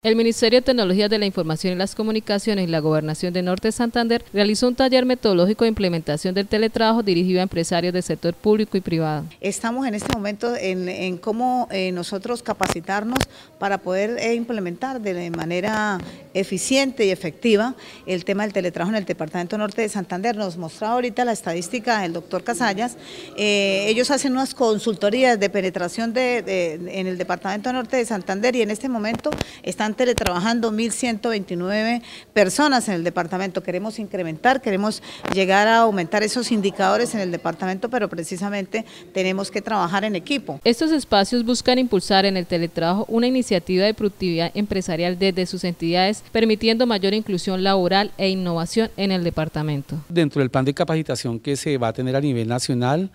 El Ministerio de Tecnologías de la Información y las Comunicaciones y la Gobernación de Norte Santander realizó un taller metodológico de implementación del teletrabajo dirigido a empresarios del sector público y privado. Estamos en este momento en, cómo eh, nosotros capacitarnos para poder eh, implementar de manera eficiente y efectiva el tema del teletrabajo en el Departamento Norte de Santander. Nos mostraba ahorita la estadística del doctor Casallas. Eh, ellos hacen unas consultorías de penetración en el Departamento Norte de Santander y en este momento están teletrabajando 1.129 personas en el departamento. Queremos incrementar, queremos llegar a aumentar esos indicadores en el departamento, pero precisamente tenemos que trabajar en equipo. Estos espacios buscan impulsar en el teletrabajo una iniciativa de productividad empresarial desde sus entidades, permitiendo mayor inclusión laboral e innovación en el departamento. Dentro del plan de capacitación que se va a tener a nivel nacional,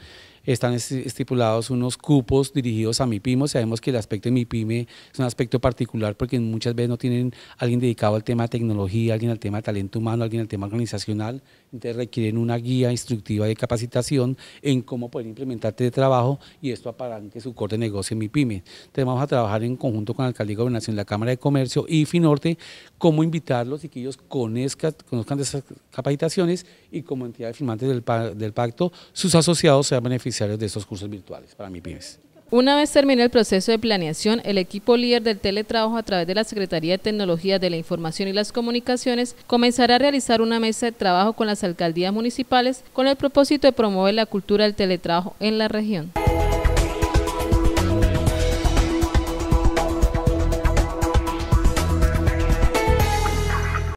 están estipulados unos cupos dirigidos a MIPIMO. Sabemos que el aspecto de MIPYME es un aspecto particular porque muchas veces no tienen alguien dedicado al tema de tecnología, alguien al tema de talento humano, alguien al tema organizacional. Entonces requieren una guía instructiva de capacitación en cómo poder implementar este trabajo y esto que su corte de negocio en MIPYME. Entonces vamos a trabajar en conjunto con la Alcaldía de Gobernación, la Cámara de Comercio y Finorte, cómo invitarlos y que ellos conozcan, esas capacitaciones y como entidades firmantes del, del pacto, sus asociados sean beneficiados de estos cursos virtuales para Una vez terminado el proceso de planeación, el equipo líder del teletrabajo a través de la Secretaría de Tecnología de la Información y las Comunicaciones comenzará a realizar una mesa de trabajo con las alcaldías municipales con el propósito de promover la cultura del teletrabajo en la región.